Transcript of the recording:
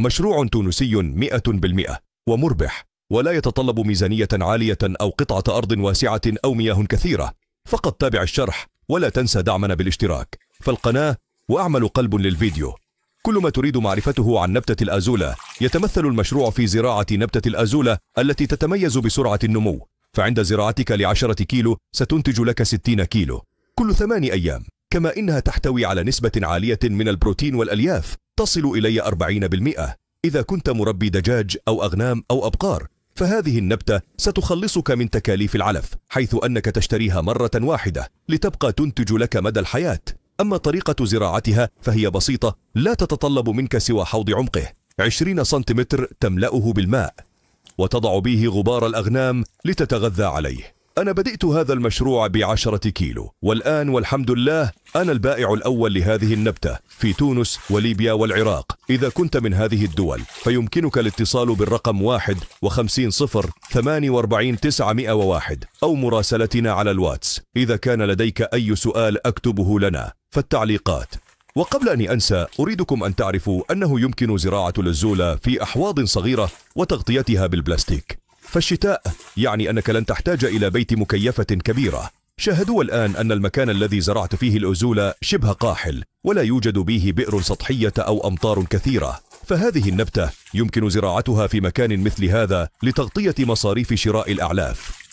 مشروع تونسي مئة بالمئة ومربح ولا يتطلب ميزانية عالية أو قطعة أرض واسعة أو مياه كثيرة فقط تابع الشرح ولا تنسى دعمنا بالاشتراك فالقناة وأعمل قلب للفيديو كل ما تريد معرفته عن نبتة الأزولة يتمثل المشروع في زراعة نبتة الأزولة التي تتميز بسرعة النمو فعند زراعتك لعشرة كيلو ستنتج لك ستين كيلو كل ثمان أيام كما إنها تحتوي على نسبة عالية من البروتين والألياف تصل إلي 40% إذا كنت مربي دجاج أو أغنام أو أبقار فهذه النبتة ستخلصك من تكاليف العلف حيث أنك تشتريها مرة واحدة لتبقى تنتج لك مدى الحياة أما طريقة زراعتها فهي بسيطة لا تتطلب منك سوى حوض عمقه 20 سنتيمتر تملأه بالماء وتضع به غبار الأغنام لتتغذى عليه أنا بدأت هذا المشروع بعشرة كيلو والآن والحمد لله أنا البائع الأول لهذه النبتة في تونس وليبيا والعراق إذا كنت من هذه الدول فيمكنك الاتصال بالرقم واحد وخمسين صفر ثماني واربعين تسعمائة وواحد أو مراسلتنا على الواتس إذا كان لديك أي سؤال أكتبه لنا فالتعليقات وقبل أن أنسى أريدكم أن تعرفوا أنه يمكن زراعة الزولة في أحواض صغيرة وتغطيتها بالبلاستيك فالشتاء يعني أنك لن تحتاج إلى بيت مكيفة كبيرة شاهدوا الآن أن المكان الذي زرعت فيه الأزولة شبه قاحل ولا يوجد به بئر سطحية أو أمطار كثيرة فهذه النبتة يمكن زراعتها في مكان مثل هذا لتغطية مصاريف شراء الأعلاف